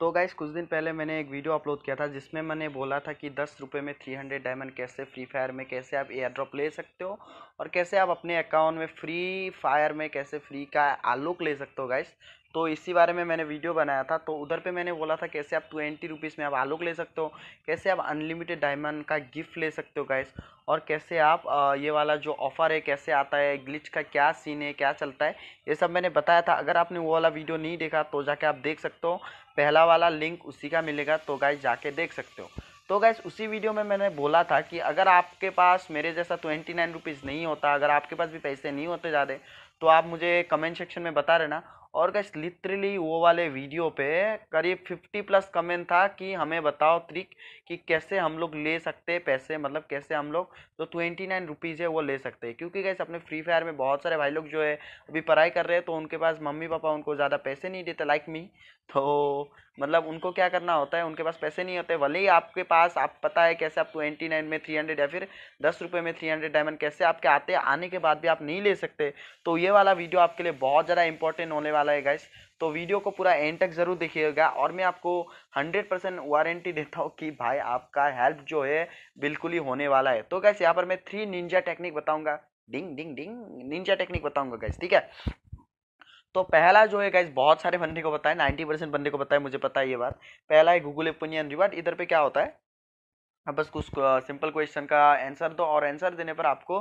तो गाइस कुछ दिन पहले मैंने एक वीडियो अपलोड किया था जिसमें मैंने बोला था कि दस रुपये में थ्री हंड्रेड डायमंड कैसे फ्री फायर में कैसे आप एयर ड्रॉप ले सकते हो और कैसे आप अपने अकाउंट में फ्री फायर में कैसे फ्री का आलोक ले सकते हो गाइस तो इसी बारे में मैंने वीडियो बनाया था तो उधर पे मैंने बोला था कैसे आप ट्वेंटी रुपीज़ में आप आलोक ले सकते हो कैसे आप अनलिमिटेड डायमंड का गिफ्ट ले सकते हो गाइस और कैसे आप ये वाला जो ऑफ़र है कैसे आता है ग्लिच का क्या सीन है क्या चलता है ये सब मैंने बताया था अगर आपने वो वाला वीडियो नहीं देखा तो जाके आप देख सकते हो पहला वाला लिंक उसी का मिलेगा तो गाइज जाके देख सकते हो तो गैस उसी वीडियो में मैंने बोला था कि अगर आपके पास मेरे जैसा ट्वेंटी नाइन रुपीज़ नहीं होता अगर आपके पास भी पैसे नहीं होते ज़्यादा तो आप मुझे कमेंट सेक्शन में बता रहे ना और गैस लिटरली वो वाले वीडियो पे करीब फिफ्टी प्लस कमेंट था कि हमें बताओ ट्रिक कि कैसे हम लोग ले सकते हैं पैसे मतलब कैसे हम लोग जो ट्वेंटी नाइन रुपीज़ है वो ले सकते हैं क्योंकि गैस अपने फ्री फायर में बहुत सारे भाई लोग जो है अभी पढ़ाई कर रहे हैं तो उनके पास मम्मी पापा उनको ज़्यादा पैसे नहीं देते लाइक मी तो मतलब उनको क्या करना होता है उनके पास पैसे नहीं होते भले ही आपके पास आप पता है कैसे आप ट्वेंटी नाइन में थ्री हंड्रेड या फिर दस रुपये में थ्री हंड्रेड डायमंड कैसे आपके आते आने के बाद भी आप नहीं ले सकते तो ये वाला वीडियो आपके लिए बहुत ज़्यादा इंपॉर्टेंट होने वाला है गाइस तो वीडियो को पूरा एंड तक ज़रूर देखिएगा और मैं आपको हंड्रेड परसेंट वारंटी देता हूँ कि भाई आपका हेल्प जो है बिल्कुल ही होने वाला है तो गैस यहाँ पर मैं थ्री निंजा टेक्निक बताऊँगा ding ding ding ninja technique बताऊँगा गैस ठीक है तो पहला जो है गाइज बहुत सारे बंदे को बताए नाइन्टी परसेंट बंदे को बताए मुझे पता है ये बात पहला है गूगल एपोनियन रिवार्ड इधर पे क्या होता है अब बस कुछ सिंपल क्वेश्चन का आंसर दो और आंसर देने पर आपको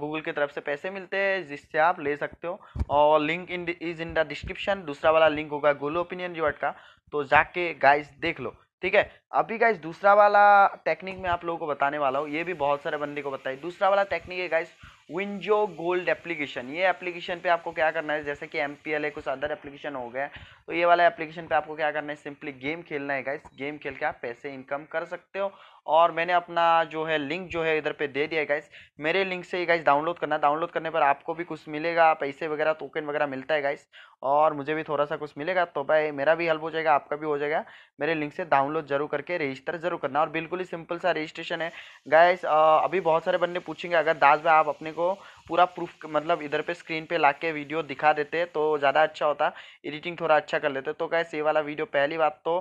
गूगल की तरफ से पैसे मिलते हैं जिससे आप ले सकते हो और link in is in the description दूसरा वाला लिंक होगा गूगल ओपिनियन रिवार्ड का तो जाके गाइज देख लो ठीक है अभी गाइज दूसरा वाला टेक्निक मैं आप लोगों को बताने वाला हूँ ये भी बहुत सारे बंदे को बताई दूसरा वाला टेक्निक है गाइज विंजो गोल्ड एप्लीकेशन ये एप्लीकेशन पे आपको क्या करना है जैसे कि एम पी एल है कुछ अदर एप्लीकेशन हो गया तो ये वाला एप्लीकेशन पे आपको क्या करना है सिंपली गेम खेलना है गाइस गेम खेल के आप पैसे इनकम कर सकते हो और मैंने अपना जो है लिंक जो है इधर पे दे दिया है गाइस मेरे लिंक से ये गाइस डाउनलोड करना डाउनलोड करने पर आपको भी कुछ मिलेगा पैसे वगैरह टोकन वगैरह मिलता है गाइस और मुझे भी थोड़ा सा कुछ मिलेगा तो भाई मेरा भी हेल्प हो जाएगा आपका भी हो जाएगा मेरे लिंक से डाउनलोड जरूर करके रजिस्टर जरूर करना और बिल्कुल ही सिंपल सा रजिस्ट्रेशन है गाइस अभी बहुत सारे बंदे पूछेंगे अगर दास भाई आप अपने को पूरा प्रूफ मतलब इधर पे स्क्रीन पे ला के वीडियो दिखा देते तो ज़्यादा अच्छा होता एडिटिंग थोड़ा अच्छा कर लेते तो कैसे ये वाला वीडियो पहली बात तो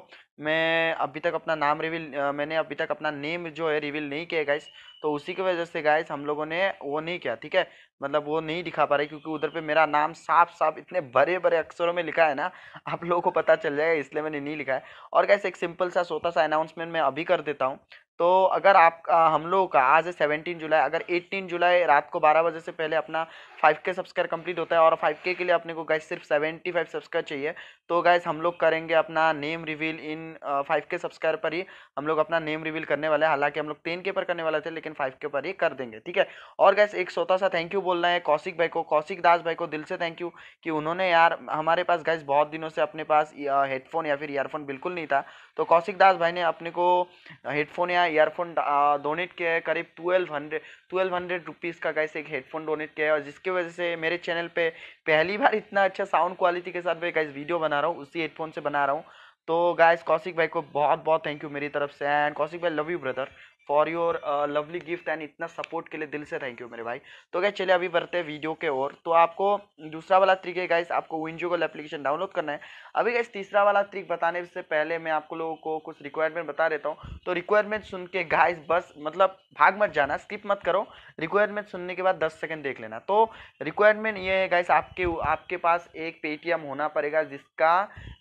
मैं अभी तक अपना नाम रिवील मैंने अभी तक अपना नेम जो है रिवील नहीं किया गाइस तो उसी की वजह से गाइस हम लोगों ने वो नहीं किया ठीक है मतलब वो नहीं दिखा पा रहे क्योंकि उधर पे मेरा नाम साफ साफ इतने बड़े बड़े अक्षरों में लिखा है ना आप लोगों को पता चल जाएगा इसलिए मैंने नहीं लिखा है और गैस एक सिंपल सा छोटा सा अनाउंसमेंट मैं अभी कर देता हूँ तो अगर आप आ, हम लोगों का आज है सेवनटीन जुलाई अगर एट्टीन जुलाई रात को बारह बजे से पहले अपना फाइव के सब्सक्राइब कंप्लीट होता है और फाइव के लिए अपने को गैस सिर्फ सेवेंटी फाइव सब्सक्राइब चाहिए तो गाइज हम लोग करेंगे अपना नेम रिवील इन फाइव के सब्सक्राइब पर ही हम लोग अपना नेम रिवील करने वाले हैं हालांकि हम लोग टेन के पर करने वाले थे लेकिन फाइव के पर ही कर देंगे ठीक है और गैस एक सोता सा थैंक यू बोलना है कौशिक भाई को कौशिक दास भाई को दिल से थैंक यू कि उन्होंने यार हमारे पास गैस बहुत दिनों से अपने पास हेडफोन या फिर ईयरफोन बिल्कुल नहीं था तो कौशिक दास भाई ने अपने को हेडफोन या ईयरफोन डोनेट किया है करीब twelve hundred twelve hundred rupees का गैस एक हेडफोन डोनेट किया है और जिसकी वजह से मेरे चैनल पर पहली बार इतना अच्छा साउंड क्वालिटी के साथ भाई गैस वीडियो बना रहा हूँ उसी हेडफोन से बना रहा हूँ तो गाइस कौशिक भाई को बहुत बहुत थैंक यू मेरी तरफ से एंड कौशिक भाई love you brother for your lovely gift and इतना सपोर्ट के लिए दिल से थैंक यू मेरे भाई तो क्या चलिए अभी बढ़ते हैं वीडियो के और तो आपको दूसरा वाला ट्रिक है गाइस आपको विंजो गल एप्लीकेशन डाउनलोड करना है अभी गाइस तीसरा वाला ट्रिक बताने से पहले मैं आप लोगों को कुछ रिक्वायरमेंट बता देता हूँ तो रिक्वायरमेंट सुन के गाइस बस मतलब भाग मत जाना स्किप मत करो रिक्वायरमेंट सुनने के बाद दस सेकेंड देख लेना तो रिक्वायरमेंट ये है गाइस आपके आपके पास एक पेटीएम होना पड़ेगा जिसका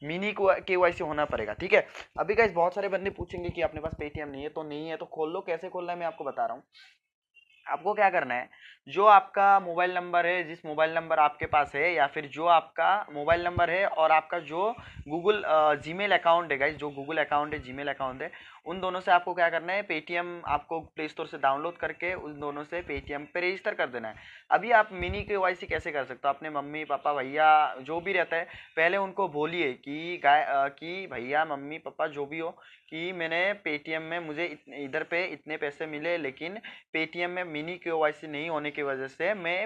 मिनी के होना पड़ेगा ठीक है अभी गाइस बहुत सारे बंदे पूछेंगे कि अपने पास पेटीएम नहीं है तो नहीं है तो खोल खोल लो कैसे खोलना है मैं आपको बता रहा हूँ आपको क्या करना है जो आपका मोबाइल नंबर है जिस मोबाइल नंबर आपके पास है या फिर जो आपका मोबाइल नंबर है और आपका जो गूगल जीमेल अकाउंट है गाइज जो गूगल अकाउंट है जीमेल अकाउंट है उन दोनों से आपको क्या करना है पेटीएम आपको प्ले स्टोर से डाउनलोड करके उन दोनों से पेटीएम पे रजिस्टर कर देना है अभी आप मिनी के कैसे कर सकते हो अपने मम्मी पापा भैया जो भी रहता है पहले उनको बोलिए कि गाय कि भैया मम्मी पापा जो भी हो कि मैंने पेटीएम में मुझे इधर पे इतने पैसे मिले लेकिन पेटीएम में मिनी के नहीं होने की वजह से मैं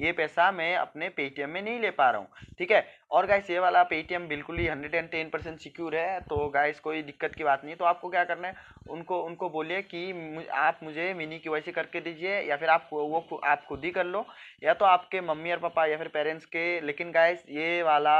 ये पैसा मैं अपने पेटीएम में नहीं ले पा रहा हूँ ठीक है और गाइस ये वाला पेटीएम बिल्कुल ही hundred and ten percent secure है तो गाइस कोई दिक्कत की बात नहीं तो आपको क्या क्या करना है उनको उनको बोलिए कि आप मुझे मिनी क्यू करके दीजिए या फिर आप वो आप खुद ही कर लो या तो आपके मम्मी और पापा या फिर पेरेंट्स के लेकिन गाइस ये वाला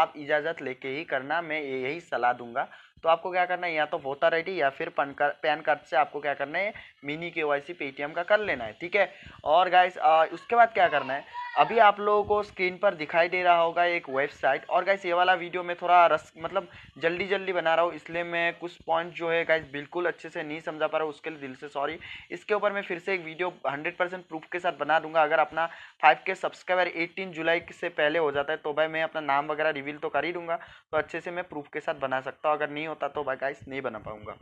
आप इजाज़त लेके ही करना मैं यही सलाह दूंगा तो आपको क्या करना है या तो वोटर आई या फिर पन कार्ड पैन कार्ड से आपको क्या करना है मिनी के वाई पेटीएम का कर लेना है ठीक है और गाइस उसके बाद क्या करना है अभी आप लोगों को स्क्रीन पर दिखाई दे रहा होगा एक वेबसाइट और गाइस ये वाला वीडियो मैं थोड़ा रस मतलब जल्दी जल्दी बना रहा हूँ इसलिए मैं कुछ पॉइंट जो है गाइस बिल्कुल अच्छे से नहीं समझा पा रहा हूँ उसके लिए दिल से सॉरी इसके ऊपर मैं फिर से एक वीडियो हंड्रेड परसेंट प्रूफ के साथ बना दूंगा अगर अपना फाइव के सब्सक्राइबर एटीन जुलाई से पहले हो जाता है तो भाई मैं अपना नाम वगैरह रिवील तो कर ही दूंगा तो अच्छे से मैं प्रूफ के साथ बना सकता हूँ अगर नहीं होता तो भाई गाइस नहीं बना पाऊंगा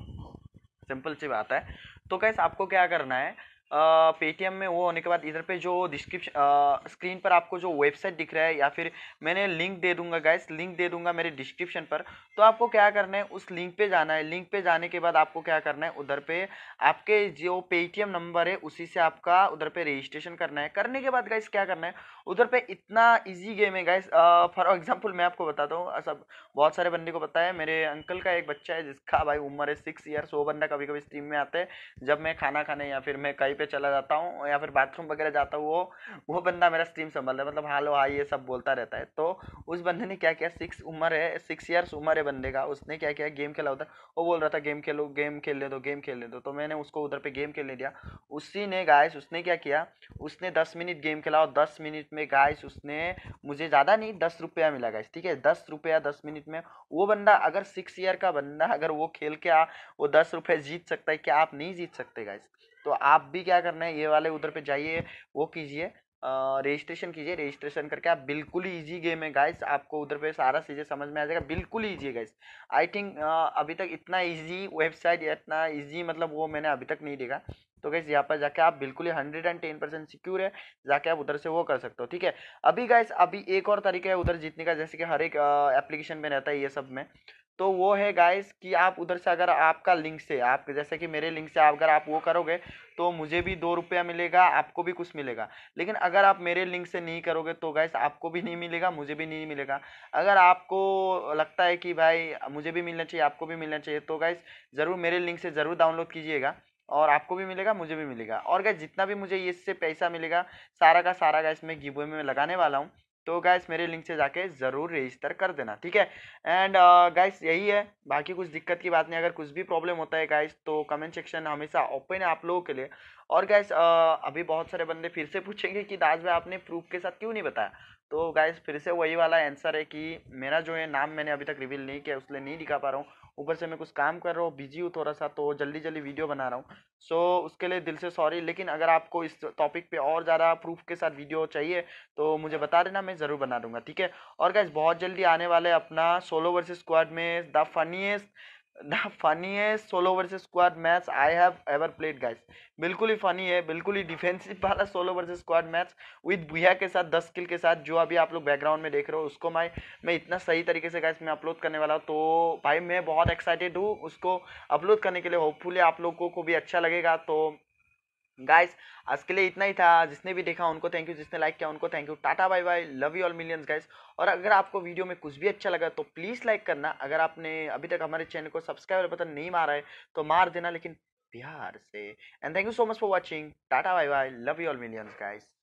सिंपल सी बात है तो गाइस आपको क्या करना है पेटीएम में वो होने के बाद इधर पे जो डिस्क्रिप्शन स्क्रीन पर आपको जो वेबसाइट दिख रहा है या फिर मैंने लिंक दे दूंगा गाइस लिंक दे दूंगा मेरे डिस्क्रिप्शन पर तो आपको क्या करना है उस लिंक पे जाना है लिंक पे जाने के बाद आपको क्या करना है उधर पे आपके जो पेटीएम नंबर है उसी से आपका उधर पे रजिस्ट्रेशन करना है करने के बाद गाइस क्या करना है उधर पे इतना इजी गेम है गाइस फॉर एग्जांपल मैं आपको बताता हूँ सब बहुत सारे बंदे को पता है मेरे अंकल का एक बच्चा है जिसका भाई उम्र है सिक्स ईयर्स वो बंदा कभी कभी स्ट्रीम में आता है जब मैं खाना खाने या फिर मैं कहीं पर चला जाता हूँ या फिर बाथरूम वगैरह जाता हूँ वो वो बंदा मेरा स्ट्रीम संभालता है मतलब हालो हाई ये सब बोलता रहता है तो उस बंदे ने क्या किया सिक्स उम्र है सिक्स ईयर्स उम्र है बंदे का उसने क्या किया गेम खेला होता वो बोल रहा था गेम खेलो गेम खेल ले दो गेम खेल ले दो तो मैंने उसको उधर पर गेम खेलने दिया उसी ने गाय उसने क्या किया उसने दस मिनट गेम खेला और दस मिनट में गाइस उसने मुझे ज़्यादा नहीं दस रुपया मिला गाइस ठीक है दस रुपया दस मिनट में वो बंदा अगर सिक्स ईयर का बंदा अगर वो खेल के आ वो दस रुपये जीत सकता है क्या आप नहीं जीत सकते गाइस तो आप भी क्या करना है ये वाले उधर पे जाइए वो कीजिए रजिस्ट्रेशन कीजिए रजिस्ट्रेशन करके आप बिल्कुल ईजी गेम है गाइस आपको उधर पे सारा चीज़ें समझ में आ जाएगा बिल्कुल ईजी है गाइस आई थिंक अभी तक इतना ईजी वेबसाइट या इतना ईजी मतलब वो मैंने अभी तक नहीं देखा तो गैस यहाँ पर जाके आप बिल्कुल ही hundred and ten percent secure है जाके आप उधर से वो कर सकते हो ठीक है अभी गैस अभी एक और तरीका है उधर जीतने का जैसे कि हर एक एप्लीकेशन में रहता है ये सब में तो वो है गाइस कि आप उधर से अगर आपका लिंक से आप जैसे कि मेरे लिंक से आप अगर आप वो करोगे तो मुझे भी दो रुपया मिलेगा आपको भी कुछ मिलेगा लेकिन अगर आप मेरे लिंक से नहीं करोगे तो गाइस आपको भी नहीं मिलेगा मुझे भी नहीं मिलेगा अगर आपको लगता है कि भाई मुझे भी मिलना चाहिए आपको भी मिलना चाहिए तो गाइस ज़रूर मेरे लिंक से ज़रूर डाउनलोड कीजिएगा और आपको भी मिलेगा मुझे भी मिलेगा और गैस जितना भी मुझे इससे पैसा मिलेगा सारा का सारा गैस मैं गिवे में लगाने वाला हूँ तो गैस मेरे लिंक से जाके ज़रूर रजिस्टर कर देना ठीक है एंड गैस uh, यही है बाकी कुछ दिक्कत की बात नहीं अगर कुछ भी प्रॉब्लम होता है गैस तो कमेंट सेक्शन हमेशा ओपन है आप लोगों के लिए और गैस uh, अभी बहुत सारे बंदे फिर से पूछेंगे कि दास भाई आपने प्रूफ के साथ क्यों नहीं बताया तो गैस फिर से वही वाला आंसर है कि मेरा जो है नाम मैंने अभी तक रिवील नहीं किया उसलिए नहीं दिखा पा रहा हूँ ऊपर से मैं कुछ काम कर रहा हूँ बिजी हूँ थोड़ा सा तो जल्दी जल्दी वीडियो बना रहा हूँ सो so, उसके लिए दिल से सॉरी लेकिन अगर आपको इस टॉपिक पे और ज़्यादा प्रूफ के साथ वीडियो चाहिए तो मुझे बता देना मैं ज़रूर बना दूंगा ठीक है और गैस बहुत जल्दी आने वाले अपना सोलो वर्सेज स्क्वाड में the funniest the funniest solo versus squad match I have ever played guys बिल्कुल ही फनी है बिल्कुल ही डिफेंसिव वाला solo versus squad match with Bhuya के साथ दस किल के साथ जो अभी आप लोग बैकग्राउंड में देख रहे हो उसको मैं मैं इतना सही तरीके से गाइस मैं अपलोड करने वाला हूँ तो भाई मैं बहुत एक्साइटेड हूँ उसको अपलोड करने के लिए होपफुली आप लोगों को भी अच्छा लगेगा तो गाइस आज के लिए इतना ही था जिसने भी देखा उनको थैंक यू जिसने लाइक किया उनको thank you tata bye bye love you all millions guys और अगर आपको वीडियो में कुछ भी अच्छा लगा तो प्लीज़ लाइक करना अगर आपने अभी तक हमारे चैनल को सब्सक्राइब बटन नहीं मारा है तो मार देना लेकिन प्यार से and thank you so much for watching tata bye bye love you all millions guys